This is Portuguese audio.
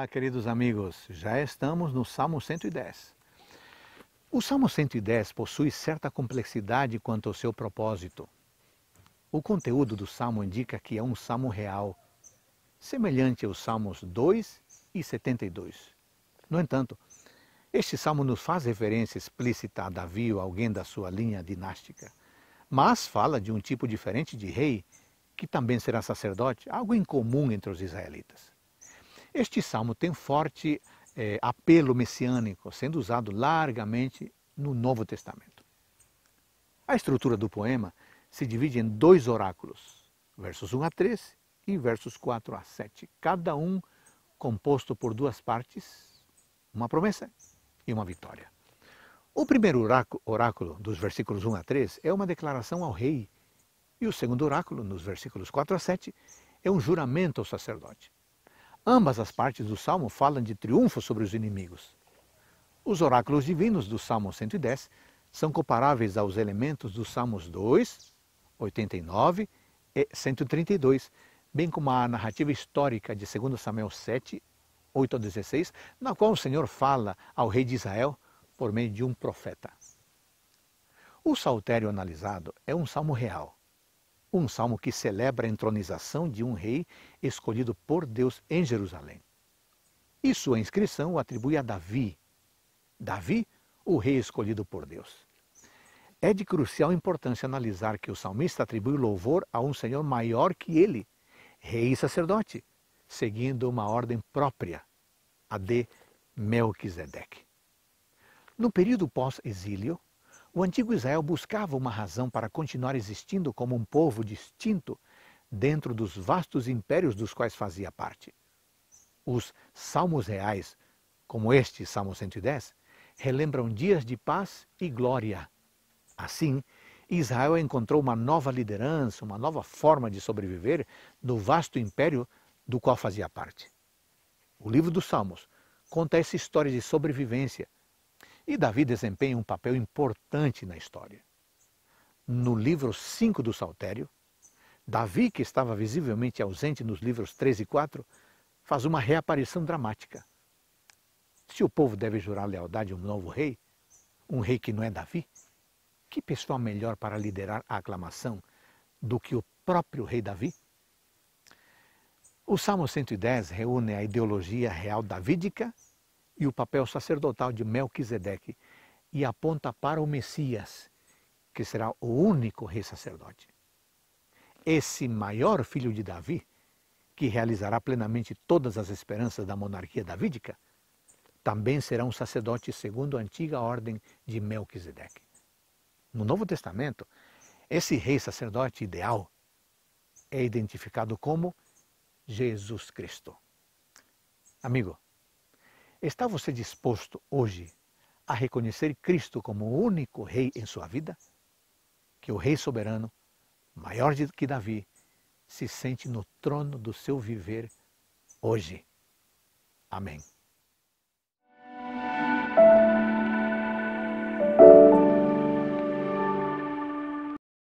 Olá, queridos amigos, já estamos no Salmo 110. O Salmo 110 possui certa complexidade quanto ao seu propósito. O conteúdo do salmo indica que é um salmo real, semelhante aos Salmos 2 e 72. No entanto, este salmo nos faz referência explícita a Davi ou alguém da sua linha dinástica, mas fala de um tipo diferente de rei que também será sacerdote, algo incomum entre os israelitas. Este salmo tem forte é, apelo messiânico, sendo usado largamente no Novo Testamento. A estrutura do poema se divide em dois oráculos, versos 1 a 3 e versos 4 a 7, cada um composto por duas partes, uma promessa e uma vitória. O primeiro oráculo, dos versículos 1 a 3, é uma declaração ao rei, e o segundo oráculo, nos versículos 4 a 7, é um juramento ao sacerdote. Ambas as partes do Salmo falam de triunfo sobre os inimigos. Os oráculos divinos do Salmo 110 são comparáveis aos elementos dos Salmos 2, 89 e 132, bem como a narrativa histórica de 2 Samuel 7, 8 a 16, na qual o Senhor fala ao rei de Israel por meio de um profeta. O saltério analisado é um salmo real, um salmo que celebra a entronização de um rei escolhido por Deus em Jerusalém. E sua inscrição o atribui a Davi. Davi, o rei escolhido por Deus. É de crucial importância analisar que o salmista atribui louvor a um Senhor maior que ele, rei e sacerdote, seguindo uma ordem própria, a de Melquisedeque. No período pós-exílio, o antigo Israel buscava uma razão para continuar existindo como um povo distinto dentro dos vastos impérios dos quais fazia parte. Os salmos reais, como este Salmo 110, relembram dias de paz e glória. Assim, Israel encontrou uma nova liderança, uma nova forma de sobreviver no vasto império do qual fazia parte. O livro dos Salmos conta essa história de sobrevivência e Davi desempenha um papel importante na história. No livro 5 do Saltério, Davi, que estava visivelmente ausente nos livros 3 e 4, faz uma reaparição dramática. Se o povo deve jurar lealdade a um novo rei, um rei que não é Davi, que pessoa melhor para liderar a aclamação do que o próprio rei Davi? O Salmo 110 reúne a ideologia real davídica e o papel sacerdotal de Melquisedeque e aponta para o Messias, que será o único rei sacerdote. Esse maior filho de Davi, que realizará plenamente todas as esperanças da monarquia davídica, também será um sacerdote segundo a antiga ordem de Melquisedeque. No Novo Testamento, esse rei sacerdote ideal é identificado como Jesus Cristo. Amigo, Está você disposto hoje a reconhecer Cristo como o único rei em sua vida? Que o rei soberano, maior que Davi, se sente no trono do seu viver hoje. Amém.